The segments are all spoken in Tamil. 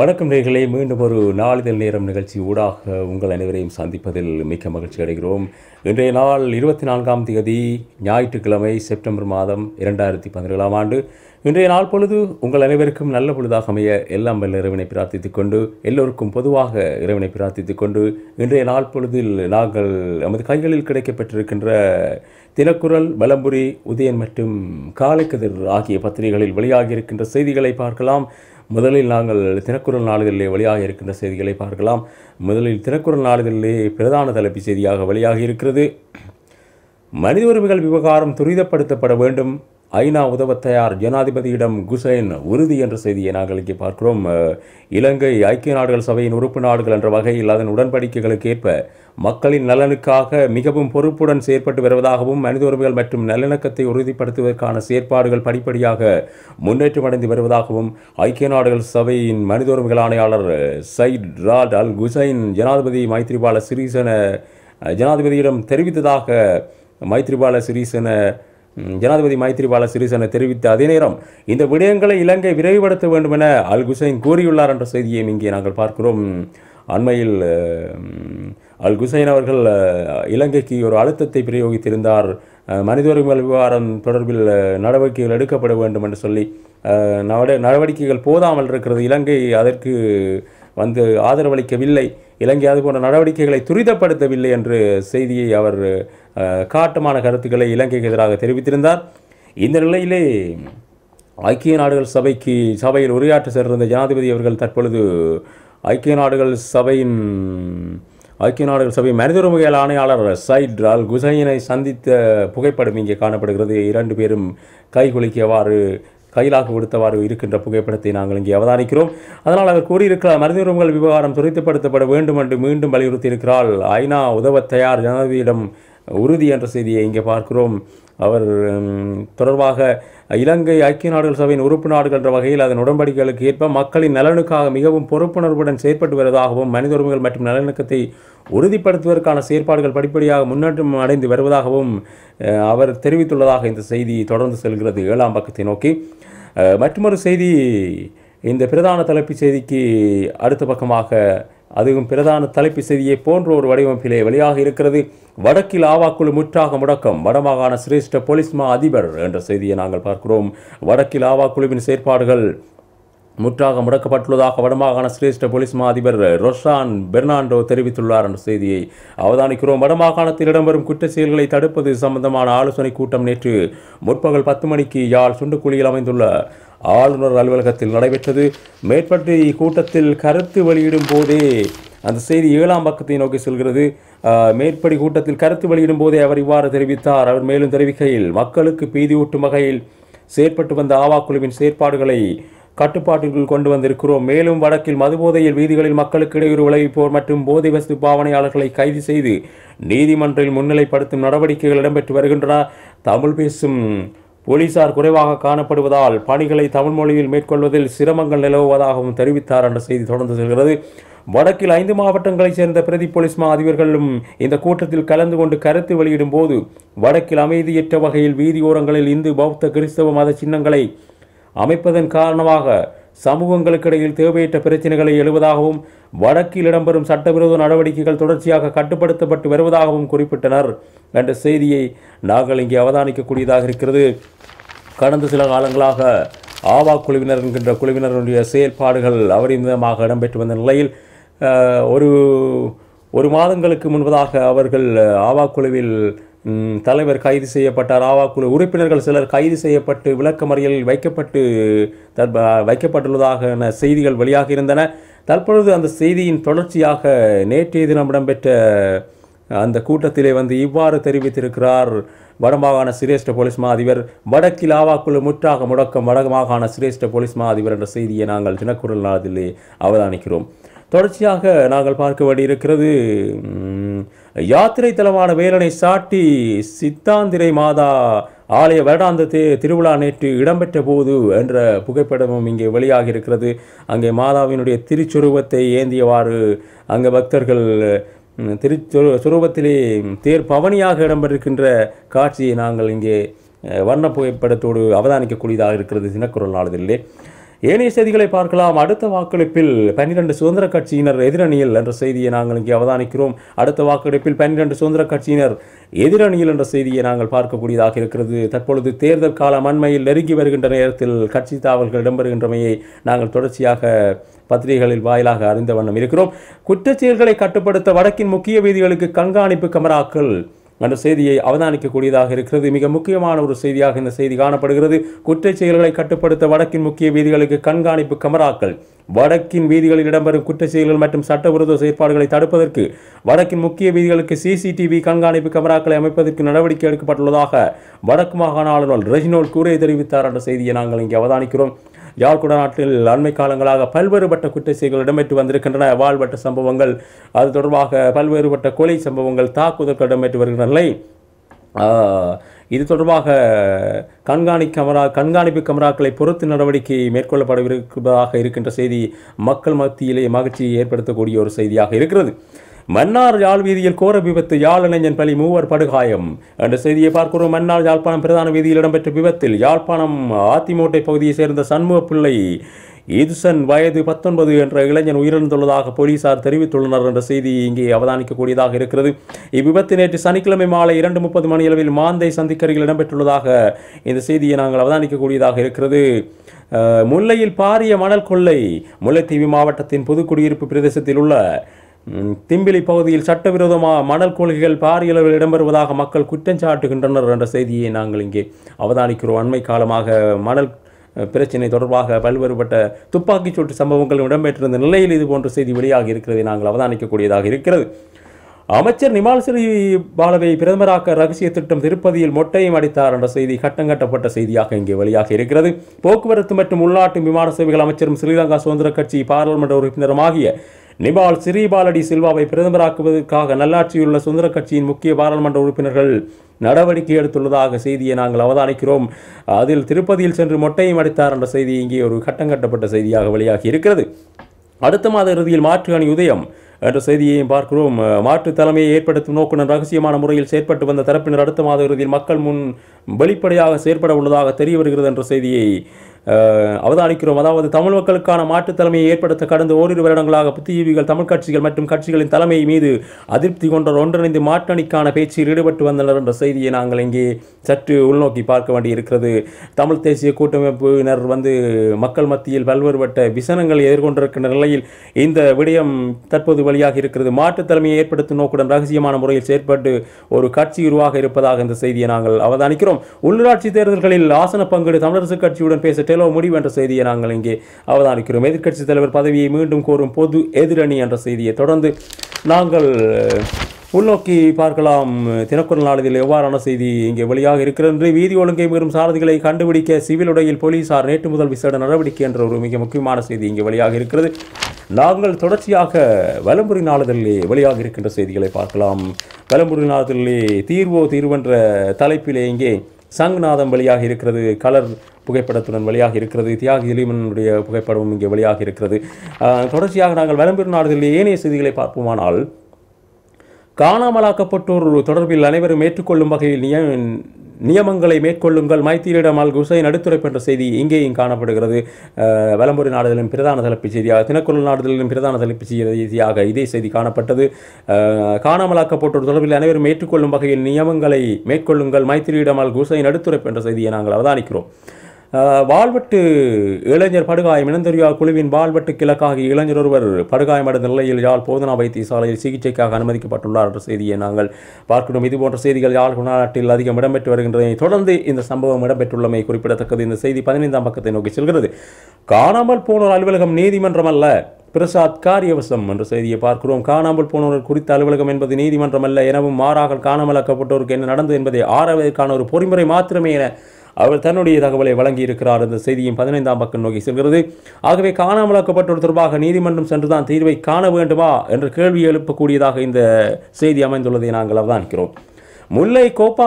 வணக்கம் நேர்களே மீண்டும் ஒரு நாளிதழ் நேரம் நிகழ்ச்சி ஊடாக உங்கள் அனைவரையும் சந்திப்பதில் மிக்க மகிழ்ச்சி அடைகிறோம் இன்றைய நாள் இருபத்தி நான்காம் தேதி ஞாயிற்றுக்கிழமை செப்டம்பர் மாதம் இரண்டாயிரத்தி பதினேழாம் ஆண்டு இன்றைய நாள் பொழுது உங்கள் அனைவருக்கும் நல்ல பொழுதாக அமைய எல்லாம் வல்ல இறைவனை பிரார்த்தித்துக் கொண்டு எல்லோருக்கும் பொதுவாக இறைவனை பிரார்த்தித்துக் கொண்டு இன்றைய நாள் பொழுதில் நாங்கள் நமது கைகளில் கிடைக்கப்பெற்றிருக்கின்ற தினக்குரல் வலம்புரி உதயன் மற்றும் காலைக்கதிர் ஆகிய பத்திரிகைகளில் வெளியாகியிருக்கின்ற செய்திகளை பார்க்கலாம் முதலில் நாங்கள் தினக்குறள் நாளிதழிலே வழியாக இருக்கின்ற செய்திகளை பார்க்கலாம் முதலில் தினக்குறள் நாளிதழிலே பிரதான தலைப்பு செய்தியாக வழியாக இருக்கிறது மனித உரிமைகள் விவகாரம் துரிதப்படுத்தப்பட வேண்டும் ஐநா உதவ தயார் ஜனாதிபதியிடம் குசைன் உறுதி என்ற செய்தியை நாங்கள் இங்கே பார்க்கிறோம் இலங்கை ஐக்கிய நாடுகள் சபையின் உறுப்பு நாடுகள் என்ற வகையில் அதன் உடன்படிக்கைகளுக்கு ஏற்ப மக்களின் நலனுக்காக மிகவும் பொறுப்புடன் செயற்பட்டு வருவதாகவும் மனித உரிமைகள் மற்றும் நல்லிணக்கத்தை உறுதிப்படுத்துவதற்கான செயற்பாடுகள் படிப்படியாக முன்னேற்றமடைந்து வருவதாகவும் ஐக்கிய நாடுகள் சபையின் மனித உரிமைகள் ஆணையாளர் சைட் ராட் அல் குசைன் ஜனாதிபதி மைத்ரிபால சிறிசன ஜனாதிபதியிடம் தெரிவித்ததாக மைத்ரிபால சிறிசன ஜனாதிபதி மைத்திரிபால சிறிசேன தெரிவித்த அதே நேரம் இந்த விடயங்களை இலங்கை விரைவுபடுத்த வேண்டும் என அல் குசைன் கூறியுள்ளார் என்ற செய்தியையும் இங்கே நாங்கள் பார்க்கிறோம் அண்மையில் அல் குசைன் அவர்கள் இலங்கைக்கு ஒரு அழுத்தத்தை பிரயோகித்திருந்தார் மனித உரிமை விவகாரம் தொடர்பில் நடவடிக்கைகள் எடுக்கப்பட வேண்டும் என்று சொல்லி நடவடிக்கைகள் போதாமல் இருக்கிறது இலங்கை அதற்கு வந்து ஆதரவளிக்கவில்லை இலங்கை அதுபோன்ற நடவடிக்கைகளை துரிதப்படுத்தவில்லை என்று செய்தியை அவர் காட்டமான கருத்துக்களை இலங்கைக்கு எதிராக தெரிவித்திருந்தார் இந்த நிலையிலே ஐக்கிய நாடுகள் சபைக்கு சபையில் உரையாற்ற சென்றிருந்த ஜனாதிபதி அவர்கள் தற்பொழுது ஐக்கிய நாடுகள் சபையின் ஐக்கிய நாடுகள் சபை மனித உரிமைகள் ஆணையாளர் சைட் அல் குசைனை சந்தித்த புகைப்படம் இங்கே காணப்படுகிறது இரண்டு பேரும் கை குலுக்கியவாறு கையிலாக கொடுத்தவாறு இருக்கின்ற புகைப்படத்தை நாங்கள் இங்கே அவதானிக்கிறோம் அதனால் அவர் கூறியிருக்கிறார் மனித உரிமைகள் விவகாரம் துரிதப்படுத்தப்பட வேண்டும் என்று மீண்டும் வலியுறுத்தி ஐநா உதவ தயார் ஜனாதிபதியிடம் உறுதி என்ற செய்தியை இங்கே பார்க்கிறோம் அவர் தொடர்பாக இலங்கை ஐக்கிய நாடுகள் சபையின் உறுப்பு நாடுகள் என்ற வகையில் அதன் உடன்படிக்கைகளுக்கு ஏற்ப மக்களின் நலனுக்காக மிகவும் பொறுப்புணர்வுடன் செயற்பட்டு வருவதாகவும் மனித உரிமைகள் மற்றும் நலனுக்கத்தை உறுதிப்படுத்துவதற்கான செயற்பாடுகள் படிப்படியாக முன்னேற்றம் அடைந்து வருவதாகவும் அவர் தெரிவித்துள்ளதாக இந்த செய்தி தொடர்ந்து செல்கிறது ஏழாம் பக்கத்தை நோக்கி மற்றொரு செய்தி இந்த பிரதான தலைப்பு செய்திக்கு அடுத்த பக்கமாக அதுவும் பிரதான தலைப்பு செய்தியை போன்ற ஒரு வடிவமைப்பிலே வெளியாக இருக்கிறது வடக்கில் ஆவாக்குழு முற்றாக முடக்கம் வடமாகாண சிரேஷ்ட போலீஸ் மா அதிபர் என்ற செய்தியை நாங்கள் பார்க்கிறோம் வடக்கில் ஆவாக்குழுவின் செயற்பாடுகள் முற்றாக முடக்கப்பட்டுள்ளதாக வடமாகாண சிரேஷ்ட போலீஸ் மா அதிபர் ரொஷான் பெர்னாண்டோ தெரிவித்துள்ளார் என்ற செய்தியை அவதானிக்கிறோம் வடமாகாணத்தில் இடம்பெறும் குற்ற செயல்களை தடுப்பது சம்பந்தமான ஆலோசனை கூட்டம் நேற்று முற்பகல் பத்து மணிக்கு யாழ் சுண்டுக்குழியில் அமைந்துள்ள ஆளுநர் அலுவலகத்தில் நடைபெற்றது மேற்பட்டு கூட்டத்தில் கருத்து வெளியிடும் போதே அந்த செய்தி ஏழாம் பக்கத்தை நோக்கி செல்கிறது மேற்படி கூட்டத்தில் கருத்து வெளியிடும் போதே அவர் இவ்வாறு தெரிவித்தார் அவர் மேலும் தெரிவிக்கையில் மக்களுக்கு பீதியூட்டும் வகையில் செயற்பட்டு வந்த ஆவா குழுவின் செயற்பாடுகளை கட்டுப்பாட்டிற்குள் கொண்டு வந்திருக்கிறோம் மேலும் வடக்கில் மதுபோதையில் வீதிகளில் மக்களுக்கு இடையூறு விளைவிப்போர் மற்றும் போதை வஸ்து பாவனையாளர்களை கைது செய்து நீதிமன்றில் முன்னிலைப்படுத்தும் நடவடிக்கைகள் இடம்பெற்று வருகின்றன தமிழ் பேசும் போலீசார் குறைவாக காணப்படுவதால் பணிகளை தமிழ் மொழியில் மேற்கொள்வதில் சிரமங்கள் நிலவுவதாகவும் தெரிவித்தார் என்ற செய்தி தொடர்ந்து செல்கிறது வடக்கில் ஐந்து மாவட்டங்களைச் சேர்ந்த பிரதி போலீஸ் மா அதிபர்களும் இந்த கூட்டத்தில் கலந்து கொண்டு கருத்து வெளியிடும் போது வடக்கில் அமைதியற்ற வகையில் வீதியோரங்களில் இந்து பௌத்த கிறிஸ்தவ மத சின்னங்களை அமைப்பதன் காரணமாக சமூகங்களுக்கிடையில் தேவையற்ற பிரச்சினைகளை எழுவதாகவும் வடக்கில் இடம்பெறும் சட்டவிரோத நடவடிக்கைகள் தொடர்ச்சியாக கட்டுப்படுத்தப்பட்டு வருவதாகவும் குறிப்பிட்டனர் என்ற செய்தியை நாங்கள் இங்கே அவதானிக்கக்கூடியதாக இருக்கிறது கடந்த சில காலங்களாக ஆவா குழுவினர் என்கின்ற குழுவினருடைய செயல்பாடுகள் அவரிமிதமாக இடம்பெற்று வந்த நிலையில் ஒரு ஒரு மாதங்களுக்கு முன்பதாக அவர்கள் ஆவா குழுவில் தலைவர் கைது செய்யப்பட்டார் ஆவா குழு உறுப்பினர்கள் சிலர் கைது செய்யப்பட்டு விளக்கமறியலில் வைக்கப்பட்டு வைக்கப்பட்டுள்ளதாக செய்திகள் வெளியாக இருந்தன தற்பொழுது அந்த செய்தியின் தொடர்ச்சியாக நேற்றைய தினம் இடம்பெற்ற அந்த கூட்டத்திலே வந்து இவ்வாறு தெரிவித்திருக்கிறார் வடமாகாண சிரேஷ்ட போலீஸ் மா அதிபர் வடக்கில் ஆவாக்குழு முற்றாக முடக்கம் வட மாகாண சிரேஷ்ட போலீஸ் மா அதிபர் என்ற செய்தியை நாங்கள் தினக்குரல் நாளிலே அவதானிக்கிறோம் தொடர்ச்சியாக நாங்கள் பார்க்க வேண்டியிருக்கிறது யாத்திரை தலமான வேலனை சாட்டி சித்தாந்திரை மாதா ஆலய வருடாந்த திருவிழா நேற்று இடம்பெற்ற போது என்ற புகைப்படமும் இங்கே வெளியாகி இருக்கிறது அங்கே மாதாவினுடைய திருச்சுருவத்தை ஏந்தியவாறு அங்கே பக்தர்கள் திருச்சொரு தேர் பவனியாக இடம்பெற்றிருக்கின்ற காட்சியை நாங்கள் இங்கே வர்ண புகைப்படத்தோடு அவதானிக்கக்கூடியதாக இருக்கிறது தினக்குரல் நாளிதழிலே ஏனைய செய்திகளை பார்க்கலாம் அடுத்த வாக்களிப்பில் பன்னிரண்டு சுதந்திர கட்சியினர் எதிரணியில் என்ற செய்தியை நாங்கள் இங்கே அவதானிக்கிறோம் அடுத்த வாக்கெடுப்பில் பன்னிரண்டு சுதந்திர கட்சியினர் எதிரணியில் என்ற செய்தியை நாங்கள் பார்க்கக்கூடியதாக இருக்கிறது தற்பொழுது தேர்தல் காலம் அண்மையில் நெருங்கி வருகின்ற நேரத்தில் கட்சி தாவல்கள் இடம்பெறுகின்றமையை நாங்கள் தொடர்ச்சியாக பத்திரிகைகளில் வாயிலாக அறிந்த வண்ணம் இருக்கிறோம் குற்றச்செயல்களை கட்டுப்படுத்த வடக்கின் முக்கிய வீதிகளுக்கு கண்காணிப்பு கமராக்கள் என்ற செய்தியை அவதானிக்கக்கூடியதாக இருக்கிறது மிக முக்கியமான ஒரு செய்தியாக இந்த செய்தி காணப்படுகிறது குற்றச் செயல்களை கட்டுப்படுத்த வடக்கின் முக்கிய வீதிகளுக்கு கண்காணிப்பு கமராக்கள் வடக்கின் வீதிகளில் இடம்பெறும் குற்றச் செயல்கள் மற்றும் சட்டவிரோத செயற்பாடுகளை தடுப்பதற்கு வடக்கின் முக்கிய வீதிகளுக்கு சிசிடிவி கண்காணிப்பு கமராக்களை அமைப்பதற்கு நடவடிக்கை எடுக்கப்பட்டுள்ளதாக வடக்கு மாகாண ஆளுநர் ரெஜினோல் கூரை தெரிவித்தார் என்ற செய்தியை நாங்கள் இங்கே அவதானிக்கிறோம் யாழ்குட நாட்டில் அண்மை காலங்களாக பல்வேறுபட்ட குற்ற செய்திகள் இடம்பெற்று வந்திருக்கின்றன வாழ்வட்ட சம்பவங்கள் அது தொடர்பாக பல்வேறுபட்ட கொலை சம்பவங்கள் தாக்குதல்கள் இடம்பெற்று வருகின்றன இது தொடர்பாக கண்காணி கமரா கண்காணிப்பு கமராக்களை பொறுத்து நடவடிக்கை மேற்கொள்ளப்படவிருப்பதாக இருக்கின்ற செய்தி மக்கள் மத்தியிலே மகிழ்ச்சியை ஏற்படுத்தக்கூடிய ஒரு செய்தியாக இருக்கிறது மன்னார் யாழ் வீதியில் கோர விபத்து யாழ் இளைஞன் பலி மூவர் படுகாயம் என்ற செய்தியை பார்க்கிறோம் மன்னார் யாழ்ப்பாணம் பிரதான வீதியில் இடம்பெற்ற விபத்தில் யாழ்ப்பாணம் ஆத்திமோட்டை பகுதியைச் சேர்ந்த சண்முக பிள்ளை இதுசன் வயது பத்தொன்பது என்ற இளைஞன் உயிரிழந்துள்ளதாக போலீசார் தெரிவித்துள்ளனர் என்ற செய்தி இங்கே அவதானிக்கக்கூடியதாக இருக்கிறது இவ்விபத்து நேற்று சனிக்கிழமை மாலை இரண்டு முப்பது மணியளவில் மாந்தை சந்திக்கரையில் இடம்பெற்றுள்ளதாக இந்த செய்தியை நாங்கள் அவதானிக்கக்கூடியதாக இருக்கிறது முல்லையில் பாரிய மணல் கொள்ளை முல்லைத்தீவு மாவட்டத்தின் புதுக்குடியிருப்பு பிரதேசத்தில் உள்ள திம்பிலி பகுதியில் சட்டவிரோதமாக மணல் கொள்கைகள் பாரியளவில் இடம்பெறுவதாக மக்கள் குற்றம் சாட்டுகின்றனர் என்ற செய்தியை நாங்கள் இங்கே அவதானிக்கிறோம் அண்மை காலமாக மணல் பிரச்சினை தொடர்பாக பல்வேறுபட்ட துப்பாக்கிச் சூட்டு சம்பவங்கள் இடம்பெற்றிருந்த நிலையில் இது போன்ற செய்தி வெளியாகி இருக்கிறதை நாங்கள் அவதானிக்கக்கூடியதாக இருக்கிறது அமைச்சர் நிமால் பாலவை பிரதமராக்க ரகசிய திட்டம் திருப்பதியில் மொட்டையும் அடித்தார் என்ற செய்தி கட்டங்கட்டப்பட்ட செய்தியாக இங்கே வெளியாக இருக்கிறது போக்குவரத்து மற்றும் உள்நாட்டு விமான சேவைகள் அமைச்சரும் ஸ்ரீலங்கா சுதந்திர கட்சி பாராளுமன்ற உறுப்பினருமாகிய நிபால் சிறிபாலடி சில்வாவை பிரதமராக்குவதற்காக நல்லாட்சியுள்ள சுதந்திர கட்சியின் முக்கிய பாராளுமன்ற உறுப்பினர்கள் நடவடிக்கை எடுத்துள்ளதாக செய்தியை நாங்கள் அவதானிக்கிறோம் அதில் திருப்பதியில் சென்று மொட்டையும் அடித்தார் என்ற செய்தி இங்கே ஒரு கட்டம் கட்டப்பட்ட செய்தியாக வெளியாகி இருக்கிறது அடுத்த மாத இறுதியில் மாற்று அணி உதயம் என்ற செய்தியையும் பார்க்கிறோம் மாற்று தலைமையை ஏற்படுத்தும் நோக்குடன் ரகசியமான முறையில் செயற்பட்டு வந்த தரப்பினர் அடுத்த மாத இறுதியில் மக்கள் முன் வெளிப்படையாக செயற்பட உள்ளதாக தெரிய வருகிறது என்ற செய்தியை அவதானிக்கிறோம் அதாவது தமிழ் மக்களுக்கான மாற்றுத் தலைமையை ஏற்படுத்த கடந்த ஓரிரு வருடங்களாக புத்திஜீவிகள் தமிழ் கட்சிகள் மற்றும் கட்சிகளின் தலைமை மீது அதிருப்தி கொண்ட ஒன்றிணைந்து மாற்றணிக்கான பேச்சில் ஈடுபட்டு வந்தனர் என்ற செய்தியை நாங்கள் இங்கே சற்று உள்நோக்கி பார்க்க வேண்டியிருக்கிறது தமிழ் தேசிய கூட்டமைப்பினர் வந்து மக்கள் மத்தியில் பல்வேறுபட்ட விசனங்களை எதிர்கொண்டிருக்கின்ற நிலையில் இந்த விடயம் தற்போது வழியாக இருக்கிறது மாற்றுத் தலைமையை ஏற்படுத்தும் நோக்குடன் ரகசியமான முறையில் செயற்பட்டு ஒரு கட்சி உருவாக இருப்பதாக இந்த செய்தியை நாங்கள் அவதானிக்கிறோம் உள்ளாட்சி தேர்தல்களில் ஆசன பங்கீடு தமிழரசுக் கட்சியுடன் பேச செலவு முடிவு என்ற செய்தியை நாங்கள் இங்கே அவதானிக்கிறோம் எதிர்க்கட்சித் தலைவர் பதவியை மீண்டும் கோரும் பொது எதிரணி என்ற செய்தியை தொடர்ந்து நாங்கள் உள்நோக்கி பார்க்கலாம் தினக்குரல் நாளில் எவ்வாறான செய்தி இங்கே வெளியாக இருக்கிறது என்று வீதி ஒழுங்கை மீறும் சாரதிகளை கண்டுபிடிக்க சிவில் உடையில் போலீசார் நேற்று முதல் விசேட நடவடிக்கை என்ற ஒரு மிக முக்கியமான செய்தி இங்கே வெளியாக இருக்கிறது நாங்கள் தொடர்ச்சியாக வலம்புரி நாளிதழிலே வெளியாக இருக்கின்ற செய்திகளை பார்க்கலாம் வலம்புரி நாளிதழிலே தீர்வோ தீர்வென்ற தலைப்பிலே இங்கே சங்நாதம் வெளியாக இருக்கிறது கலர் புகைப்படத்துடன் வெளியாக இருக்கிறது தியாக இலிமனுடைய புகைப்படமும் இங்கே வெளியாக இருக்கிறது தொடர்ச்சியாக நாங்கள் வலம்பெறும் நாடுகளில் ஏனைய செய்திகளை பார்ப்போமானால் காணாமலாக்கப்பட்டோர் தொடர்பில் அனைவரும் ஏற்றுக்கொள்ளும் வகையில் நிய நியமங்களை மேற்கொள்ளுங்கள் மைத்திரியிடம் அல் குசைன் அடுத்துரைப்பு என்ற செய்தி இங்கேயும் காணப்படுகிறது வலம்புரி நாடுகளிலும் பிரதான தலைப்பு செய்தியாக தினக்குரல் நாடுகளிலும் பிரதான தலைப்பு செய்தியாக இதே செய்தி காணப்பட்டது காணாமலாக்கப்பட்டோர் தொடர்பில் அனைவரும் ஏற்றுக்கொள்ளும் வகையில் நியமங்களை மேற்கொள்ளுங்கள் மைத்திரியிடம் அல் குசைன் அடுத்துரைப்பு என்ற செய்தியை நாங்கள் அவதானிக்கிறோம் வால்வெட்டு இளைஞர் படுகாயம் இனந்தெரியா குழுவின் வால்வெட்டு கிழக்காகி இளைஞர் ஒருவர் படுகாயமடைந்த நிலையில் யாழ் போதனா வைத்தியசாலையில் சிகிச்சைக்காக அனுமதிக்கப்பட்டுள்ளார் என்ற செய்தியை நாங்கள் பார்க்கிறோம் இதுபோன்ற செய்திகள் யாழ் நாட்டில் அதிகம் இடம்பெற்று வருகின்றதை தொடர்ந்து இந்த சம்பவம் இடம்பெற்றுள்ளமை குறிப்பிடத்தக்கது இந்த செய்தி பதினைந்தாம் பக்கத்தை நோக்கி செல்கிறது காணாமல் போனோர் அலுவலகம் நீதிமன்றம் அல்ல பிரசாத் காரியவசம் என்ற செய்தியை பார்க்கிறோம் காணாமல் போனோர் குறித்த அலுவலகம் என்பது நீதிமன்றம் அல்ல எனவும் மாறாக ஆக்கப்பட்டோருக்கு என்ன நடந்தது என்பதை ஆராய்வதற்கான ஒரு பொறிமுறை மாத்திரமே என அவர் தன்னுடைய தகவலை வழங்கியிருக்கிறார் அந்த செய்தியும் பதினைந்தாம் பக்கம் நோக்கி செல்கிறது ஆகவே காணாமலாக்கப்பட்டோர் தொடர்பாக நீதிமன்றம் சென்றுதான் தீர்வை காண வேண்டுமா என்ற கேள்வி எழுப்பக்கூடியதாக இந்த செய்தி அமைந்துள்ளதை நாங்கள் அவதானிக்கிறோம் முல்லை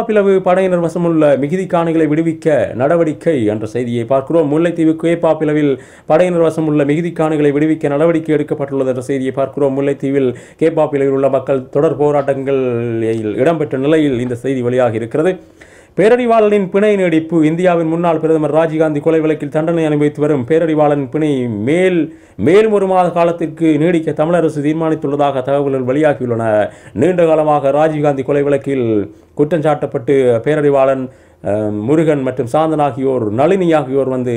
பிளவு படையினர் வசமுள்ள மிகுதி காணிகளை விடுவிக்க நடவடிக்கை என்ற செய்தியை பார்க்கிறோம் முல்லைத்தீவு பிளவில் படையினர் வசமுள்ள மிகுதி காணிகளை விடுவிக்க நடவடிக்கை எடுக்கப்பட்டுள்ளது என்ற செய்தியை பார்க்கிறோம் முல்லைத்தீவில் பிளவில் உள்ள மக்கள் தொடர் போராட்டங்களில் இடம்பெற்ற நிலையில் இந்த செய்தி வெளியாகி இருக்கிறது பேரறிவாளனின் பிணை நீடிப்பு இந்தியாவின் முன்னாள் பிரதமர் ராஜீவ்காந்தி கொலை வழக்கில் தண்டனை அனுபவித்து வரும் பேரறிவாளன் பிணை மேல் மேலும் ஒரு மாத காலத்திற்கு நீடிக்க தமிழரசு தீர்மானித்துள்ளதாக தகவல்கள் வெளியாகியுள்ளன நீண்ட காலமாக ராஜீவ்காந்தி கொலை வழக்கில் குற்றம் சாட்டப்பட்டு பேரறிவாளன் முருகன் மற்றும் சாந்தன் ஆகியோர் நளினி ஆகியோர் வந்து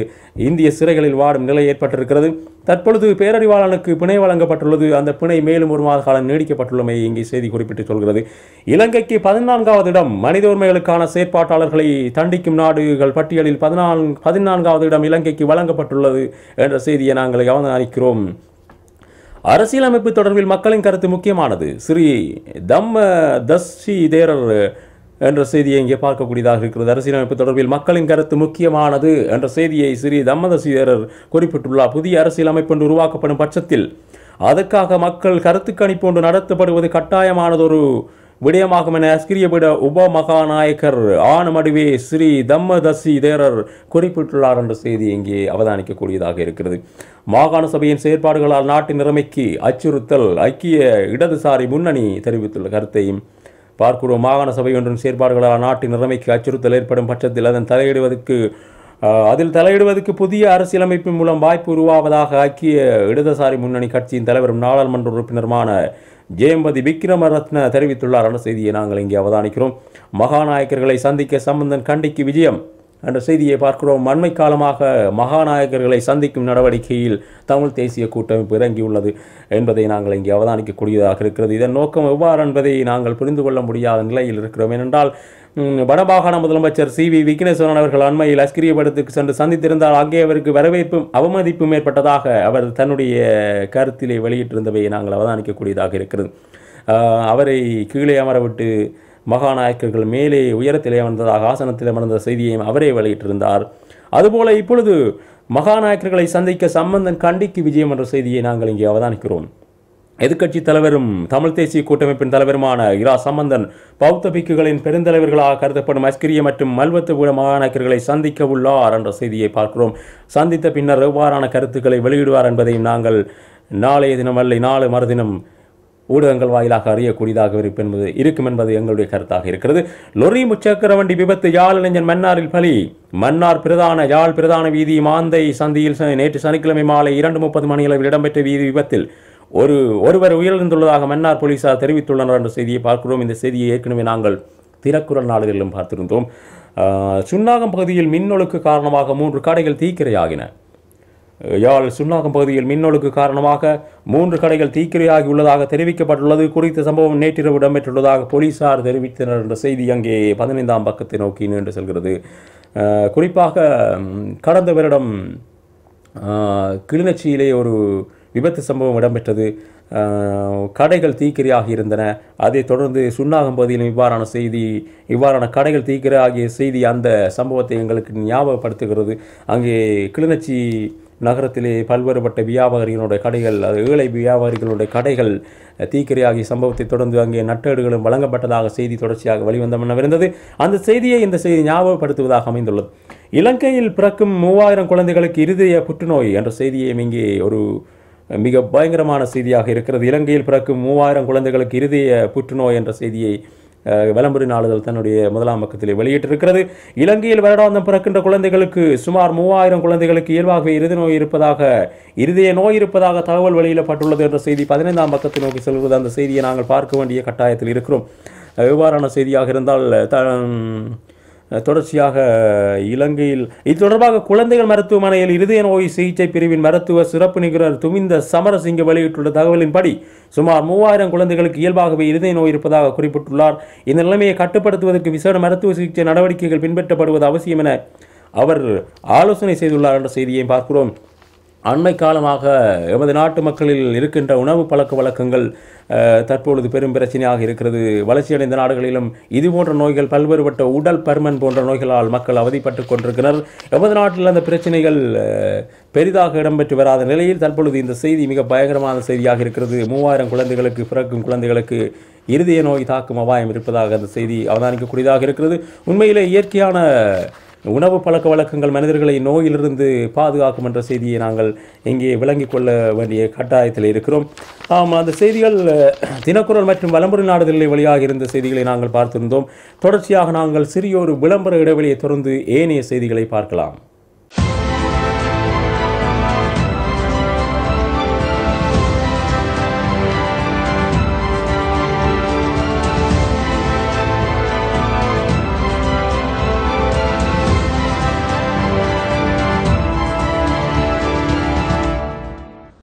இந்திய சிறைகளில் வாடும் நிலை ஏற்பட்டிருக்கிறது தற்பொழுது பேரறிவாளனுக்கு பிணை வழங்கப்பட்டுள்ளது அந்த பிணை மேலும் ஒரு மாத காலம் நீடிக்கப்பட்டுள்ளமை இங்கே செய்தி குறிப்பிட்டு சொல்கிறது இலங்கைக்கு பதினான்காவது இடம் மனித உரிமைகளுக்கான செயற்பாட்டாளர்களை தண்டிக்கும் நாடுகள் பட்டியலில் பதினான்கு பதினான்காவது இடம் இலங்கைக்கு வழங்கப்பட்டுள்ளது என்ற செய்தியை நாங்கள் கவனிக்கிறோம் அரசியலமைப்பு தொடர்பில் மக்களின் கருத்து முக்கியமானது ஸ்ரீ தம்ம தஸ்ரீ தேரர் என்ற செய்தியை இங்கே பார்க்கக்கூடியதாக இருக்கிறது அரசியலமைப்பு தொடர்பில் மக்களின் கருத்து முக்கியமானது என்ற செய்தியை ஸ்ரீ தம்மதசீரர் குறிப்பிட்டுள்ளார் புதிய அரசியலமைப்பு என்று உருவாக்கப்படும் பட்சத்தில் அதற்காக மக்கள் கருத்து கணிப்பு ஒன்று நடத்தப்படுவது கட்டாயமானதொரு விடயமாகும் என அஸ்கிரியபிட உப மகாநாயகர் ஆனமடுவே ஸ்ரீ தம்மதசி தேரர் குறிப்பிட்டுள்ளார் என்ற செய்தி இங்கே அவதானிக்கக்கூடியதாக இருக்கிறது மாகாண சபையின் செயற்பாடுகளால் நாட்டின் நிறைமைக்கு அச்சுறுத்தல் ஐக்கிய இடதுசாரி முன்னணி தெரிவித்துள்ள கருத்தையும் பார்க்கிறோம் மாகாண சபை ஒன்றும் செயற்பாடுகளால் நாட்டின் நிலைமைக்கு அச்சுறுத்தல் ஏற்படும் பட்சத்தில் அதன் தலையிடுவதற்கு அதில் தலையிடுவதற்கு புதிய அரசியலமைப்பு மூலம் வாய்ப்பு உருவாவதாக ஐக்கிய இடதுசாரி முன்னணி கட்சியின் தலைவரும் நாடாளுமன்ற உறுப்பினருமான ஜெயம்பதி விக்ரமரத்ன தெரிவித்துள்ளார் என செய்தியை நாங்கள் இங்கே அவதானிக்கிறோம் மகாநாயக்கர்களை சந்திக்க சம்பந்தன் கண்டிக்கு விஜயம் என்ற செய்தியை பார்க்கிறோம் அண்மை காலமாக மகாநாயகர்களை சந்திக்கும் நடவடிக்கையில் தமிழ் தேசிய கூட்டமைப்பு இறங்கியுள்ளது என்பதை நாங்கள் இங்கே அவதானிக்கக்கூடியதாக இருக்கிறது இதன் நோக்கம் எவ்வாறு என்பதை நாங்கள் புரிந்து கொள்ள முடியாத நிலையில் இருக்கிறோம் ஏனென்றால் வடமாகாண முதலமைச்சர் சி வி விக்னேஸ்வரன் அவர்கள் அண்மையில் படத்துக்கு சென்று சந்தித்திருந்தால் அங்கே அவருக்கு வரவேற்பும் அவமதிப்பும் ஏற்பட்டதாக அவர் தன்னுடைய கருத்திலே வெளியிட்டிருந்தவை நாங்கள் அவதானிக்கக்கூடியதாக இருக்கிறது அவரை கீழே அமரவிட்டு மகாநாயக்கர்கள் மேலே உயரத்திலே அமர்ந்ததாக ஆசனத்தில் அமர்ந்த செய்தியையும் அவரே வெளியிட்டிருந்தார் அதுபோல இப்பொழுது மகாநாயக்கர்களை சந்திக்க சம்பந்தன் கண்டிக்கு விஜயம் என்ற செய்தியை நாங்கள் இங்கே அவதானிக்கிறோம் எதிர்க்கட்சி தலைவரும் தமிழ் தேசிய கூட்டமைப்பின் தலைவருமான இரா சம்பந்தன் பௌத்த பிக்குகளின் பெருந்தலைவர்களாக கருதப்படும் அஸ்கிரிய மற்றும் மல்வத்தபுர மாகாணக்கர்களை சந்திக்க உள்ளார் என்ற செய்தியை பார்க்கிறோம் சந்தித்த பின்னர் எவ்வாறான கருத்துக்களை வெளியிடுவார் என்பதையும் நாங்கள் நாளைய தினம் அல்ல நாளை மறுதினம் ஊடகங்கள் வாயிலாக அறியக்கூடியதாக இருப்பு என்பது இருக்கும் என்பது எங்களுடைய கருத்தாக இருக்கிறது லொரி முச்சக்கர வண்டி விபத்து யாழ் இளைஞர் மன்னாரில் பலி மன்னார் பிரதான யாழ் பிரதான வீதி மாந்தை சந்தியில் நேற்று சனிக்கிழமை மாலை இரண்டு முப்பது மணியளவில் இடம்பெற்ற வீதி விபத்தில் ஒரு ஒருவர் உயிரிழந்துள்ளதாக மன்னார் போலீசார் தெரிவித்துள்ளனர் என்ற செய்தியை பார்க்கிறோம் இந்த செய்தியை ஏற்கனவே நாங்கள் திறக்குறள் நாடுகளிலும் பார்த்திருந்தோம் சுண்ணாகம் பகுதியில் மின்னொழுக்கு காரணமாக மூன்று கடைகள் தீக்கிரையாகின யாழ் சுண்ணாகம் பகுதியில் மின்னொழுக்கு காரணமாக மூன்று கடைகள் தீக்கிரையாகி உள்ளதாக தெரிவிக்கப்பட்டுள்ளது குறித்த சம்பவம் நேற்றிரவு இடம்பெற்றுள்ளதாக போலீசார் தெரிவித்தனர் என்ற செய்தி அங்கே பதினைந்தாம் பக்கத்தை நோக்கி நின்று செல்கிறது குறிப்பாக கடந்த வருடம் கிளிநொச்சியிலே ஒரு விபத்து சம்பவம் இடம்பெற்றது கடைகள் தீக்கிரையாகி இருந்தன அதைத் தொடர்ந்து சுண்ணாகம் பகுதியிலும் இவ்வாறான செய்தி இவ்வாறான கடைகள் ஆகிய செய்தி அந்த சம்பவத்தை எங்களுக்கு ஞாபகப்படுத்துகிறது அங்கே கிளிநொச்சி நகரத்திலே பல்வேறுபட்ட வியாபாரிகளுடைய கடைகள் அது ஏழை வியாபாரிகளுடைய கடைகள் தீக்கிரையாகிய சம்பவத்தை தொடர்ந்து அங்கே நட்டேடுகளும் வழங்கப்பட்டதாக செய்தி தொடர்ச்சியாக வெளிவந்தமெனவிருந்தது அந்த செய்தியை இந்த செய்தி ஞாபகப்படுத்துவதாக அமைந்துள்ளது இலங்கையில் பிறக்கும் மூவாயிரம் குழந்தைகளுக்கு இருதய புற்றுநோய் என்ற செய்தியை இங்கே ஒரு மிக பயங்கரமான செய்தியாக இருக்கிறது இலங்கையில் பிறக்கும் மூவாயிரம் குழந்தைகளுக்கு இருதய புற்றுநோய் என்ற செய்தியை விளம்பர நாளிதழ் தன்னுடைய முதலாம் பக்கத்தில் வெளியிட்டிருக்கிறது இலங்கையில் வருடாந்தம் பிறக்கின்ற குழந்தைகளுக்கு சுமார் மூவாயிரம் குழந்தைகளுக்கு இயல்பாகவே இறுதி நோய் இருப்பதாக இருதய நோய் இருப்பதாக தகவல் வெளியிடப்பட்டுள்ளது என்ற செய்தி பதினைந்தாம் பக்கத்தை நோக்கி செல்வது அந்த செய்தியை நாங்கள் பார்க்க வேண்டிய கட்டாயத்தில் இருக்கிறோம் எவ்வாறான செய்தியாக இருந்தால் தொடர்ச்சியாக இலங்கையில் இது தொடர்பாக குழந்தைகள் மருத்துவமனையில் இருதய நோய் சிகிச்சை பிரிவின் மருத்துவ சிறப்பு நிபுணர் துமிந்த சமரசிங்க வெளியிட்டுள்ள தகவலின்படி சுமார் மூவாயிரம் குழந்தைகளுக்கு இயல்பாகவே இருதய நோய் இருப்பதாக குறிப்பிட்டுள்ளார் இந்த நிலைமையை கட்டுப்படுத்துவதற்கு விசேட மருத்துவ சிகிச்சை நடவடிக்கைகள் பின்பற்றப்படுவது அவசியம் என அவர் ஆலோசனை செய்துள்ளார் என்ற செய்தியை பார்க்கிறோம் அண்மை காலமாக எமது நாட்டு மக்களில் இருக்கின்ற உணவு பழக்க வழக்கங்கள் தற்பொழுது பெரும் பிரச்சனையாக இருக்கிறது வளர்ச்சியடைந்த நாடுகளிலும் இது போன்ற நோய்கள் பல்வேறுபட்ட உடல் பருமன் போன்ற நோய்களால் மக்கள் அவதிப்பட்டு கொண்டிருக்கிறார் எமது நாட்டில் அந்த பிரச்சனைகள் பெரிதாக இடம்பெற்று வராத நிலையில் தற்பொழுது இந்த செய்தி மிக பயங்கரமான செய்தியாக இருக்கிறது மூவாயிரம் குழந்தைகளுக்கு பிறக்கும் குழந்தைகளுக்கு இருதய நோய் தாக்கும் அபாயம் இருப்பதாக அந்த செய்தி அவதானிக்கக்கூடியதாக இருக்கிறது உண்மையிலே இயற்கையான உணவு பழக்க வழக்கங்கள் மனிதர்களை நோயிலிருந்து பாதுகாக்கும் என்ற செய்தியை நாங்கள் இங்கே விளங்கிக் கொள்ள வேண்டிய கட்டாயத்தில் இருக்கிறோம் ஆமாம் அந்த செய்திகள் தினக்குரல் மற்றும் வலம்புரி நாடுகளில் வெளியாக இருந்த செய்திகளை நாங்கள் பார்த்திருந்தோம் தொடர்ச்சியாக நாங்கள் சிறிய ஒரு விளம்பர இடைவெளியை தொடர்ந்து ஏனைய செய்திகளை பார்க்கலாம்